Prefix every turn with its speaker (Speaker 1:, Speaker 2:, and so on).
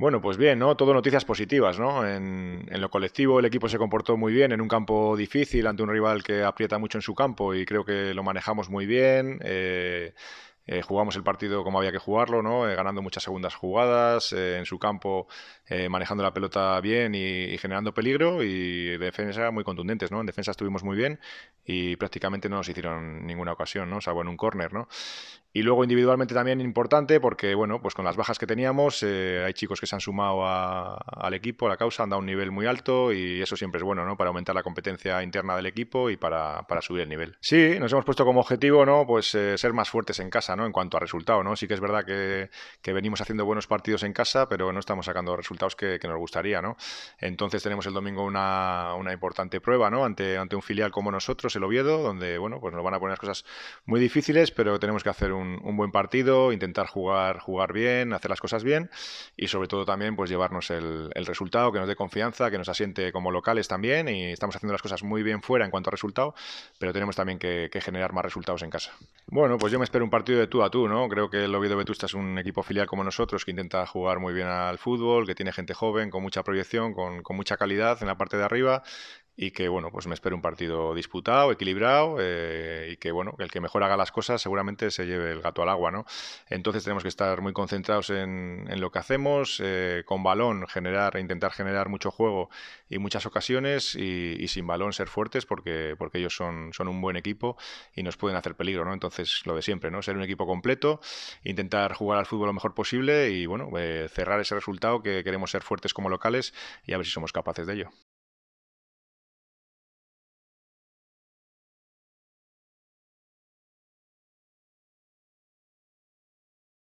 Speaker 1: Bueno, pues bien, ¿no? Todo noticias positivas, ¿no? En, en, lo colectivo el equipo se comportó muy bien en un campo difícil ante un rival que aprieta mucho en su campo y creo que lo manejamos muy bien. Eh, eh, jugamos el partido como había que jugarlo, ¿no? Eh, ganando muchas segundas jugadas, en su campo manejando la pelota bien y, generando peligro y defensa muy contundentes, ¿no? En defensa estuvimos muy bien y prácticamente no nos hicieron ninguna ocasión, ¿no? Salvo en un córner, ¿no? Y luego individualmente también importante porque, bueno, pues con las bajas que teníamos, eh, hay chicos que se han sumado al equipo, a la causa, han dado un nivel muy alto y eso siempre es bueno, ¿no? Para aumentar la competencia interna del equipo y para, subir el nivel. Sí, nos hemos puesto como objetivo, ¿no? Pues eh, ser más fuertes en casa, ¿no? En cuanto a resultado, ¿no? Sí que es verdad que, venimos haciendo buenos partidos en casa, pero no estamos sacando resultados que, nos gustaría, ¿no? Entonces tenemos el domingo una, importante prueba, ¿no? Ante, ante un filial como nosotros, el Oviedo, donde, bueno, pues nos van a poner las cosas muy difíciles, pero tenemos que hacer un un, buen partido, intentar jugar, jugar bien, hacer las cosas bien y sobre todo también pues llevarnos el, resultado que nos dé confianza, que nos asiente como locales también y estamos haciendo las cosas muy bien fuera en cuanto a resultado, pero tenemos también que, generar más resultados en casa. Bueno, pues yo me espero un partido de tú a tú, ¿no? Creo que el Oviedo Vetusta es un equipo filial como nosotros que intenta jugar muy bien al fútbol, que tiene gente joven, con mucha proyección, con mucha calidad en la parte de arriba, y que bueno, pues me espero un partido disputado, equilibrado eh, y que bueno, el que mejor haga las cosas seguramente se lleve el gato al agua, ¿no? Entonces tenemos que estar muy concentrados en, lo que hacemos, eh, con balón generar, e intentar generar mucho juego y muchas ocasiones y, sin balón ser fuertes porque, porque ellos son, son un buen equipo y nos pueden hacer peligro, ¿no? Entonces lo de siempre, ¿no? Ser un equipo completo, intentar jugar al fútbol lo mejor posible y bueno, eh, cerrar ese resultado que queremos ser fuertes como locales y a ver si somos capaces de ello.